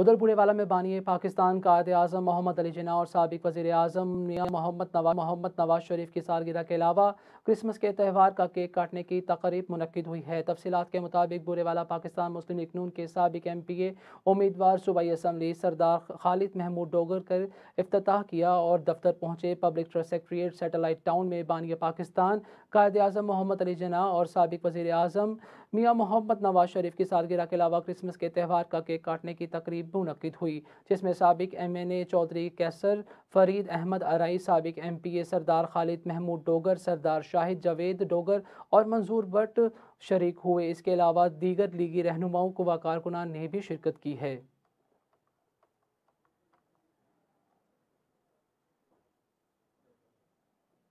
उधर बुरे वाला में बानिए पाकिस्तान कायद अजम मोहम्मद अली जना और सबक वजी अजम मोहम्मद नवाज मोहम्मद नवाज शरीफ की सालगिरह के अलावा क्रिसमस के त्यौहार का केक काटने की तकरीब मनद हुई है तफसीत के मुताबिक बुरे वाला पाकिस्तान मुस्लिम लीग के सबक एम पी ए उम्मीदवार सूबाई असम्बली सरदार खालिद महमूद डोगर कर अफ्ताह किया और दफ्तर पहुँचे public trust secretariat satellite town में बानी पाकिस्तान कायद अजम मोहम्मद अली जना और सबक वजी अजम मियाँ मोहम्मद नवाज शरीफ की सालगिरह के अलावा क्रिसमस के त्यौहार का केक काटने की तकरीब तकरीब मुनद हुई जिसमें सबक M N A Chaudhry Qaiser Farid Ahmad Arai सबक M P A Sardar Khalid Mahmood Dogar Sardar Shahid Javed Dogar और मंजूर भट्ट शरीक हुए इसके अलावा दीगर लीगी रहनुमाओं को कारकुनान ने भी शिरकत की है